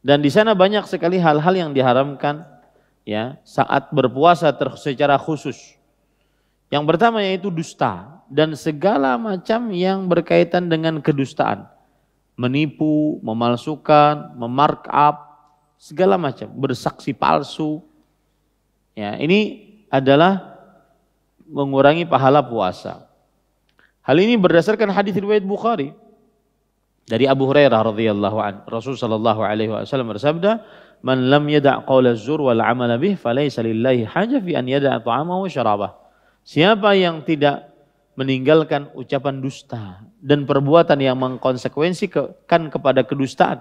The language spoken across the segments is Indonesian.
Dan di sana banyak sekali hal-hal yang diharamkan ya saat berpuasa ter- secara khusus. Yang pertama yaitu dusta dan segala macam yang berkaitan dengan kedustaan. Menipu, memalsukan, memarkup, segala macam, bersaksi palsu. Ya, ini adalah mengurangi pahala puasa. Hal ini berdasarkan hadis riwayat Bukhari dari Abu Hurairah radhiyallahu an, Rasul sallallahu alaihi wasallam bersabda, "Man lam yada' qawla zur wal 'amala bih falaysa lillahi haja fi an yada ta'ama wa syarabah." Siapa yang tidak meninggalkan ucapan dusta dan perbuatan yang mengkonsekuensikan kepada kedustaan,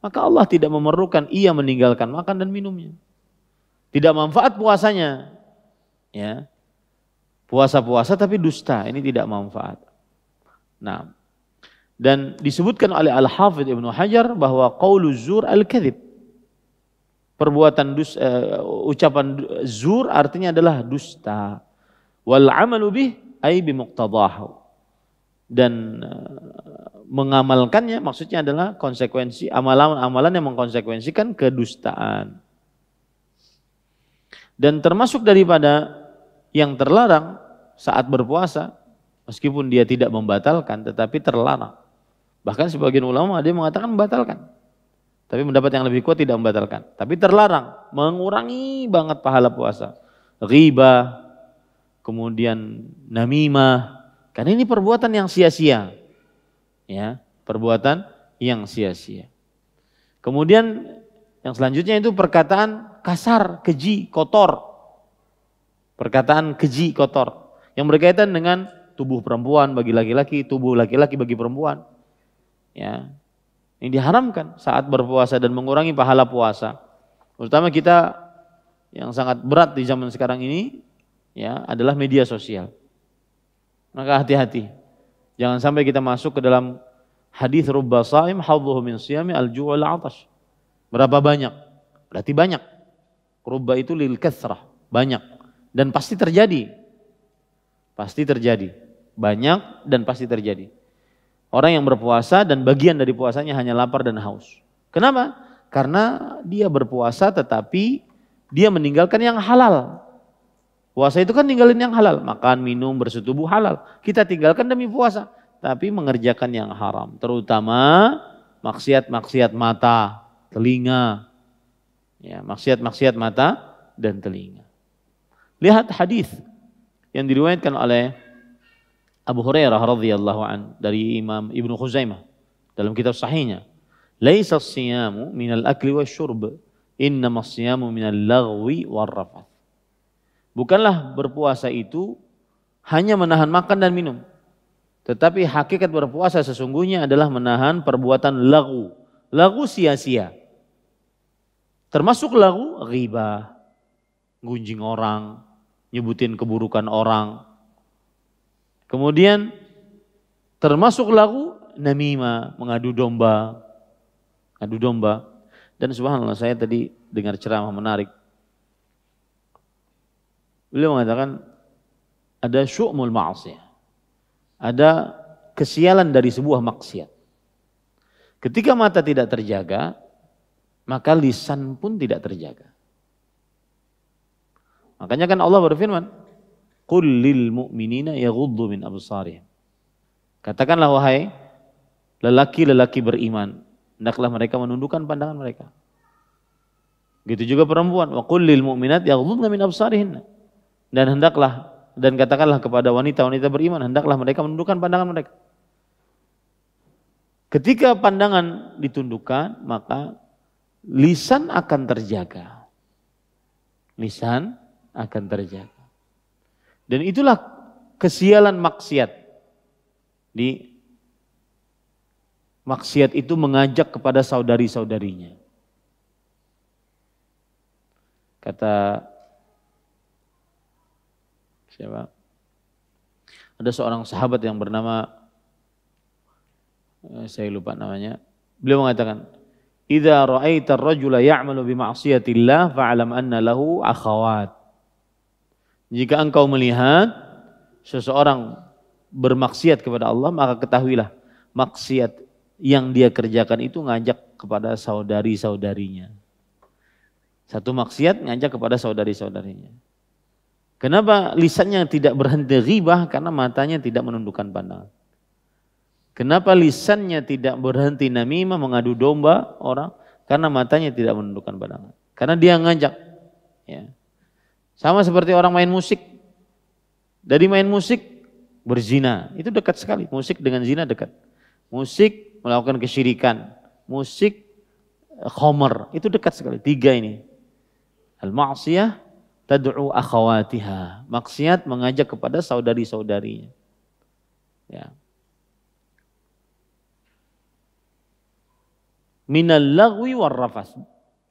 maka Allah tidak memerlukan ia meninggalkan makan dan minumnya. Tidak manfaat puasanya. Ya. Puasa-puasa tapi dusta, ini tidak manfaat. Nah, dan disebutkan oleh Al-Hafidh Ibnu Hajar bahwa qaulu zur al-kadhib. Perbuatan dus, uh, ucapan zur artinya adalah dusta. Wal amalu bih ay Dan uh, mengamalkannya maksudnya adalah konsekuensi amalan-amalan yang mengkonsekuensikan kedustaan. Dan termasuk daripada yang terlarang saat berpuasa meskipun dia tidak membatalkan tetapi terlarang Bahkan sebagian ulama ada yang mengatakan membatalkan. Tapi mendapat yang lebih kuat tidak membatalkan. Tapi terlarang, mengurangi banget pahala puasa. Riba, kemudian namimah. Karena ini perbuatan yang sia-sia. Ya, perbuatan yang sia-sia. Kemudian yang selanjutnya itu perkataan kasar, keji, kotor. Perkataan keji, kotor. Yang berkaitan dengan tubuh perempuan bagi laki-laki, tubuh laki-laki bagi perempuan Ya. Ini diharamkan saat berpuasa dan mengurangi pahala puasa. Terutama kita yang sangat berat di zaman sekarang ini ya adalah media sosial. Maka hati-hati. Jangan sampai kita masuk ke dalam hadis rubba saim hadhuhu min siyami al ju'al atash. Berapa banyak? Berarti banyak. Rubba itu lil kasrah, banyak. Dan pasti terjadi. Pasti terjadi. Banyak dan pasti terjadi. Orang yang berpuasa dan bagian dari puasanya hanya lapar dan haus. Kenapa? Karena dia berpuasa tetapi dia meninggalkan yang halal. Puasa itu kan ninggalin yang halal, makan, minum, bersetubuh halal. Kita tinggalkan demi puasa, tapi mengerjakan yang haram, terutama maksiat-maksiat mata, telinga. Ya, maksiat-maksiat mata dan telinga. Lihat hadis yang diriwayatkan oleh Abu Hurairah radhiyallahu an dari Imam Ibnu Khuzaimah dalam kitab sahihnya laisa siyamu al akli wasyurb innama siyamu minal lagwi warrafath bukanlah berpuasa itu hanya menahan makan dan minum tetapi hakikat berpuasa sesungguhnya adalah menahan perbuatan lagu lagu sia-sia termasuk lagu riba gunjing orang nyebutin keburukan orang Kemudian termasuk lagu namima, mengadu domba. Adu domba. Dan subhanallah saya tadi dengar ceramah menarik. Beliau mengatakan ada syu'mul ma'asyah. Ada kesialan dari sebuah maksiat. Ketika mata tidak terjaga, maka lisan pun tidak terjaga. Makanya kan Allah berfirman, Qul lil mu'minina yaghuddu min absarihim. Katakanlah wahai lelaki-lelaki beriman, hendaklah mereka menundukkan pandangan mereka. Gitu juga perempuan, wa qul lil mu'minat yaghuddna min absarihinna. Dan hendaklah dan katakanlah kepada wanita-wanita beriman, hendaklah mereka menundukkan pandangan mereka. Ketika pandangan ditundukkan, maka lisan akan terjaga. Lisan akan terjaga. Dan itulah kesialan maksiat. Di maksiat itu mengajak kepada saudari-saudarinya. Kata siapa? Ada seorang sahabat yang bernama eh, saya lupa namanya. Beliau mengatakan, "Idza ra'aita ar-rajula ya'malu bi ma'siyatillah fa'lam anna lahu akhawat." Jika engkau melihat seseorang bermaksiat kepada Allah, maka ketahuilah maksiat yang dia kerjakan itu ngajak kepada saudari-saudarinya. Satu maksiat ngajak kepada saudari-saudarinya. Kenapa lisannya tidak berhenti ribah? Karena matanya tidak menundukkan pandangan. Kenapa lisannya tidak berhenti namimah mengadu domba orang? Karena matanya tidak menundukkan pandangan. Karena dia ngajak. Ya. Sama seperti orang main musik. Dari main musik berzina. Itu dekat sekali. Musik dengan zina dekat. Musik melakukan kesyirikan. Musik eh, khomer. Itu dekat sekali. Tiga ini. al maksiyah tad'u akhawatiha. Maksiat mengajak kepada saudari-saudarinya. Ya. Minal lagwi warrafas.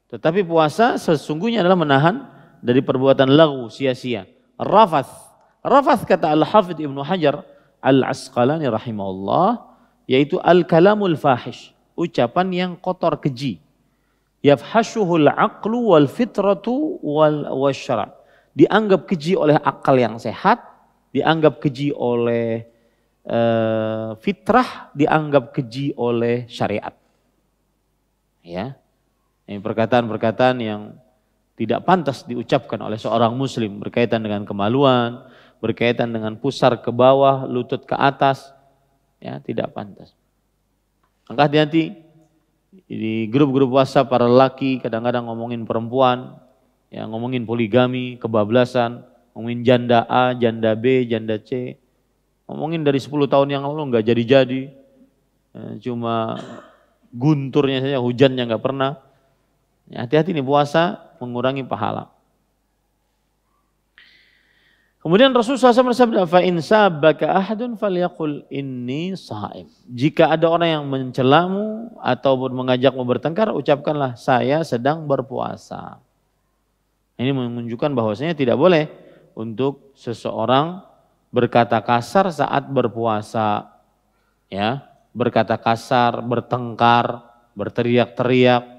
Tetapi puasa sesungguhnya adalah menahan dari perbuatan lagu sia-sia. Rafath. Rafath kata Al-Hafidh Ibnu Hajar Al-Asqalani rahimahullah yaitu al-kalamul fahish, ucapan yang kotor keji. Yafhashuhul aqlu wal fitratu wal washara Dianggap keji oleh akal yang sehat, dianggap keji oleh uh, fitrah, dianggap keji oleh syariat. Ya. Ini perkataan-perkataan yang tidak pantas diucapkan oleh seorang muslim berkaitan dengan kemaluan, berkaitan dengan pusar ke bawah, lutut ke atas, ya tidak pantas. Angkat hati-hati di grup-grup WhatsApp para laki kadang-kadang ngomongin perempuan, ya ngomongin poligami, kebablasan, ngomongin janda A, janda B, janda C. Ngomongin dari 10 tahun yang lalu nggak jadi-jadi. Ya, cuma gunturnya saja, hujannya nggak pernah. Ya, hati-hati ya, nih puasa mengurangi pahala. Kemudian Rasulullah SAW bersabda, "Fa in sabaka ahadun falyaqul inni saim." Jika ada orang yang mencelamu atau mengajakmu bertengkar, ucapkanlah saya sedang berpuasa. Ini menunjukkan bahwasanya tidak boleh untuk seseorang berkata kasar saat berpuasa. Ya, berkata kasar, bertengkar, berteriak-teriak,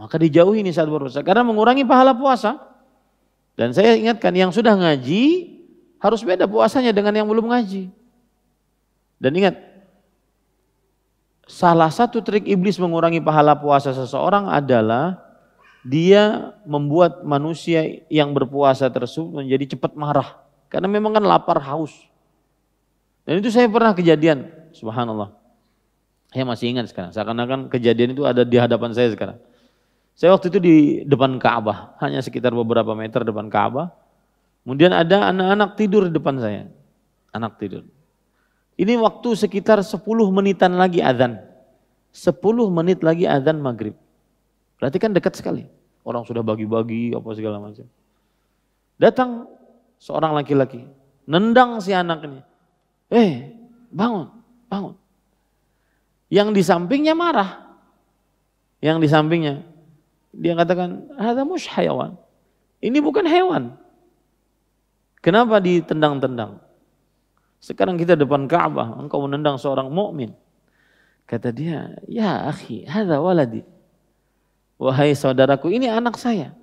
maka dijauhi ini saat berpuasa karena mengurangi pahala puasa. Dan saya ingatkan yang sudah ngaji harus beda puasanya dengan yang belum ngaji. Dan ingat, salah satu trik iblis mengurangi pahala puasa seseorang adalah dia membuat manusia yang berpuasa tersebut menjadi cepat marah. Karena memang kan lapar haus. Dan itu saya pernah kejadian, subhanallah. Saya masih ingat sekarang, seakan-akan kejadian itu ada di hadapan saya sekarang. Saya waktu itu di depan Ka'bah, hanya sekitar beberapa meter depan Ka'bah. Kemudian ada anak-anak tidur di depan saya. Anak tidur. Ini waktu sekitar 10 menitan lagi azan. 10 menit lagi azan maghrib. Berarti kan dekat sekali. Orang sudah bagi-bagi apa segala macam. Datang seorang laki-laki, nendang si anak ini. Eh, bangun, bangun. Yang di sampingnya marah. Yang di sampingnya, dia katakan, ada mush hewan Ini bukan hewan. Kenapa ditendang-tendang? Sekarang kita depan Ka'bah, engkau menendang seorang mukmin. Kata dia, "Ya akhi, ada waladi." Wahai saudaraku, ini anak saya.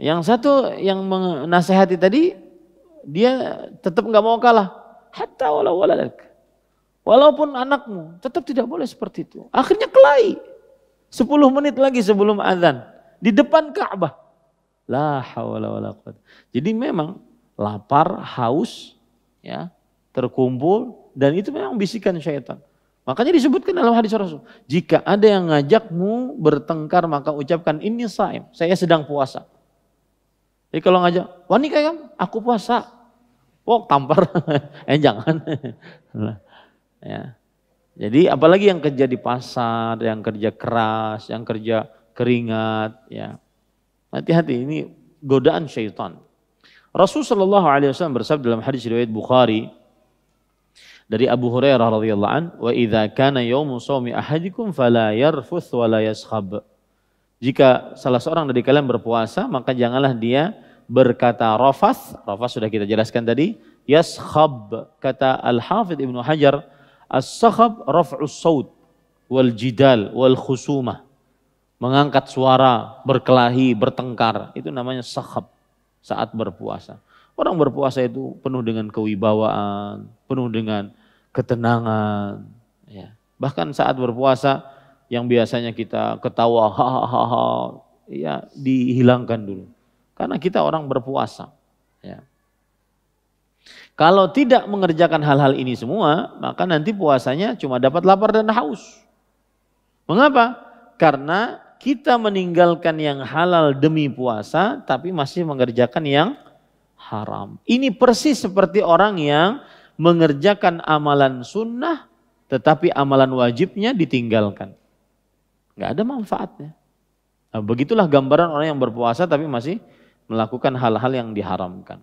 Yang satu yang menasehati tadi, dia tetap nggak mau kalah. Hatta walau waladak. Walaupun anakmu, tetap tidak boleh seperti itu. Akhirnya kelahi. 10 menit lagi sebelum azan di depan Ka'bah. La haula wala Jadi memang lapar, haus ya, terkumpul dan itu memang bisikan syaitan. Makanya disebutkan dalam hadis Rasul, jika ada yang ngajakmu bertengkar maka ucapkan ini saim, saya sedang puasa. Jadi kalau ngajak, wah nikah kan? aku puasa. Wok tampar, eh jangan. ya. Jadi apalagi yang kerja di pasar, yang kerja keras, yang kerja keringat, ya. Hati-hati ini godaan syaitan. Rasul Shallallahu Alaihi Wasallam bersabda dalam hadis riwayat Bukhari dari Abu Hurairah radhiyallahu an, wa idha kana yomu sawmi ahadikum fala yarfuth wala yashab. Jika salah seorang dari kalian berpuasa, maka janganlah dia berkata rafath, rafath sudah kita jelaskan tadi, Yashab kata Al-Hafidh Ibnu Hajar As-sakhab raf'us saud wal jidal wal khusumah. Mengangkat suara, berkelahi, bertengkar. Itu namanya sakhab saat berpuasa. Orang berpuasa itu penuh dengan kewibawaan, penuh dengan ketenangan. Ya. Bahkan saat berpuasa yang biasanya kita ketawa, hahaha, ya dihilangkan dulu. Karena kita orang berpuasa. Ya. Kalau tidak mengerjakan hal-hal ini semua, maka nanti puasanya cuma dapat lapar dan haus. Mengapa? Karena kita meninggalkan yang halal demi puasa, tapi masih mengerjakan yang haram. Ini persis seperti orang yang mengerjakan amalan sunnah, tetapi amalan wajibnya ditinggalkan. Gak ada manfaatnya. Nah, begitulah gambaran orang yang berpuasa tapi masih melakukan hal-hal yang diharamkan.